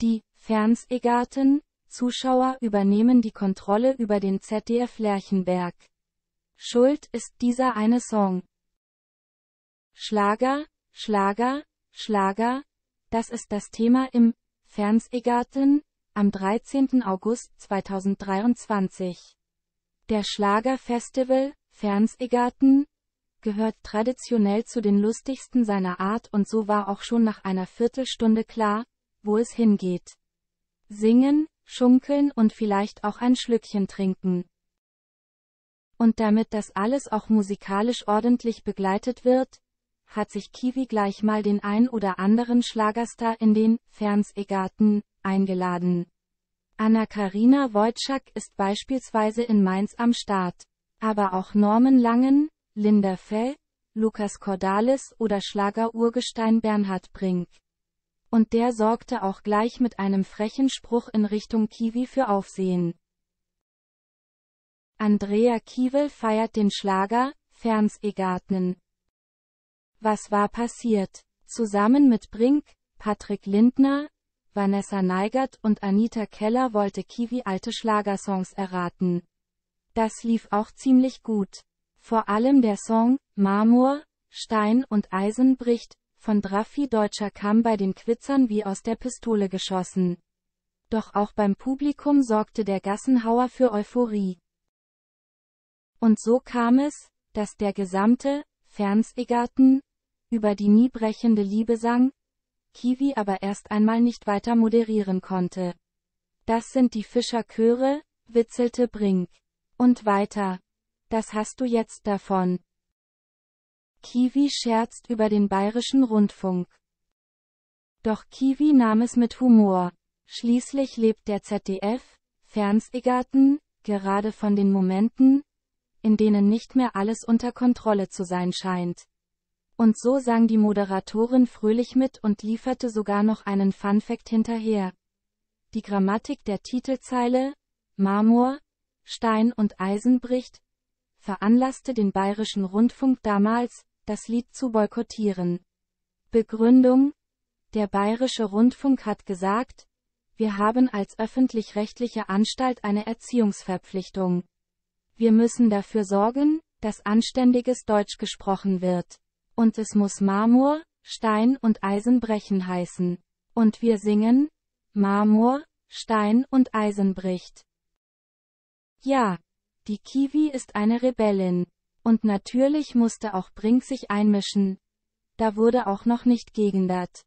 Die Fernsehgarten Zuschauer übernehmen die Kontrolle über den ZDF Lerchenberg. Schuld ist dieser eine Song. Schlager, Schlager, Schlager, das ist das Thema im Fernsehgarten am 13. August 2023. Der Schlagerfestival Fernsehgarten gehört traditionell zu den lustigsten seiner Art und so war auch schon nach einer Viertelstunde klar, wo es hingeht. Singen, schunkeln und vielleicht auch ein Schlückchen trinken. Und damit das alles auch musikalisch ordentlich begleitet wird, hat sich Kiwi gleich mal den ein oder anderen Schlagerstar in den Fernsehgarten eingeladen. Anna-Karina Wojcik ist beispielsweise in Mainz am Start. Aber auch Norman Langen, Linda Fell, Lukas Cordalis oder Schlagerurgestein Bernhard Brink und der sorgte auch gleich mit einem frechen Spruch in Richtung Kiwi für Aufsehen. Andrea Kiewel feiert den Schlager, Fernsehgarten. Was war passiert? Zusammen mit Brink, Patrick Lindner, Vanessa Neigert und Anita Keller wollte Kiwi alte Schlagersongs erraten. Das lief auch ziemlich gut. Vor allem der Song, Marmor, Stein und Eisen bricht, von Draffi Deutscher kam bei den Quitzern wie aus der Pistole geschossen. Doch auch beim Publikum sorgte der Gassenhauer für Euphorie. Und so kam es, dass der gesamte Fernsehgarten über die nie brechende Liebe sang, Kiwi aber erst einmal nicht weiter moderieren konnte. Das sind die Fischerchöre, witzelte Brink. Und weiter. Das hast du jetzt davon. Kiwi scherzt über den bayerischen Rundfunk. Doch Kiwi nahm es mit Humor. Schließlich lebt der ZDF, Fernsehgarten, gerade von den Momenten, in denen nicht mehr alles unter Kontrolle zu sein scheint. Und so sang die Moderatorin fröhlich mit und lieferte sogar noch einen Funfact hinterher. Die Grammatik der Titelzeile, Marmor, Stein und Eisen bricht, veranlasste den bayerischen Rundfunk damals, das Lied zu boykottieren. Begründung Der bayerische Rundfunk hat gesagt, wir haben als öffentlich-rechtliche Anstalt eine Erziehungsverpflichtung. Wir müssen dafür sorgen, dass anständiges Deutsch gesprochen wird. Und es muss Marmor, Stein und Eisen brechen heißen. Und wir singen, Marmor, Stein und Eisen bricht. Ja, die Kiwi ist eine Rebellin. Und natürlich musste auch Brink sich einmischen. Da wurde auch noch nicht gegendert.